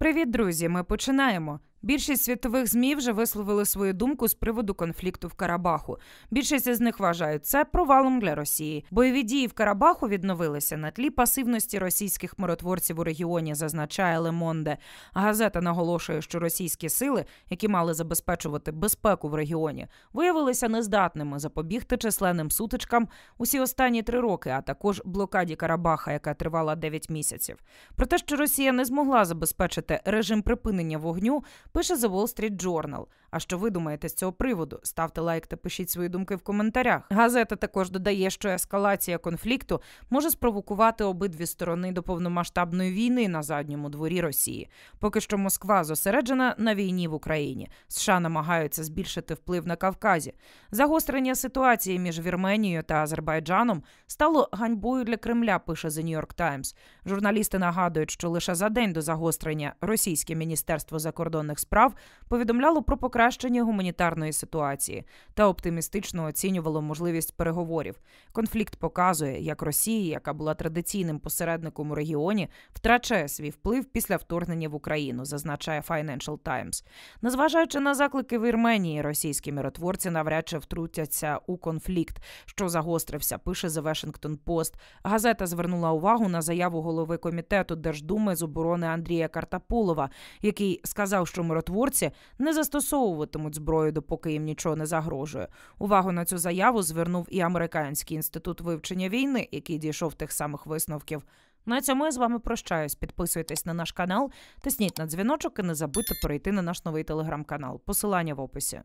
Привіт, друзі! Ми починаємо. Більшість світових змі вже висловили свою думку з приводу конфлікту в Карабаху. Більшість із них вважають це провалом для Росії. Бойові дії в Карабаху відновилися на тлі пасивності російських миротворців у регіоні. Зазначає Лемонде. Газета наголошує, що російські сили, які мали забезпечувати безпеку в регіоні, виявилися нездатними запобігти численним сутичкам усі останні три роки, а також блокаді Карабаха, яка тривала 9 місяців. Про те, що Росія не змогла забезпечити режим припинення вогню пише The Wall Street Journal. А що ви думаєте з цього приводу? Ставте лайк та пишіть свої думки в коментарях. Газета також додає, що ескалація конфлікту може спровокувати обидві сторони до повномасштабної війни на задньому дворі Росії. Поки що Москва зосереджена на війні в Україні. США намагаються збільшити вплив на Кавказі. Загострення ситуації між Вірменією та Азербайджаном стало ганьбою для Кремля. Пише The New York Times. Журналісти нагадують, що лише за день до загострення російське міністерство закордонних закордонних справ повідомляло про покращення гуманітарної ситуації та оптимістично оцінювало можливість переговорів. Конфлікт показує, як Росія, яка була традиційним посередником у регіоні, втрачає свій вплив після вторгнення в Україну, зазначає Financial Times. Незважаючи на заклики в Ірменії, російські миротворці навряд чи втрутяться у конфлікт, що загострився. Пише The Washington Post. Газета звернула увагу на заяву голови комітету Держдуми з оборони Андрія Картапулова, який сказав, що миротворці не застосовуватимуть зброю, допоки їм нічого не загрожує. Увагу на цю заяву звернув і американський інститут вивчення війни, який дійшов тих самих висновків. На цьому я з вами прощаюсь. Підписуйтесь на наш канал, тисніть на дзвіночок і не забудьте перейти на наш новий телеграм-канал. Посилання в описі.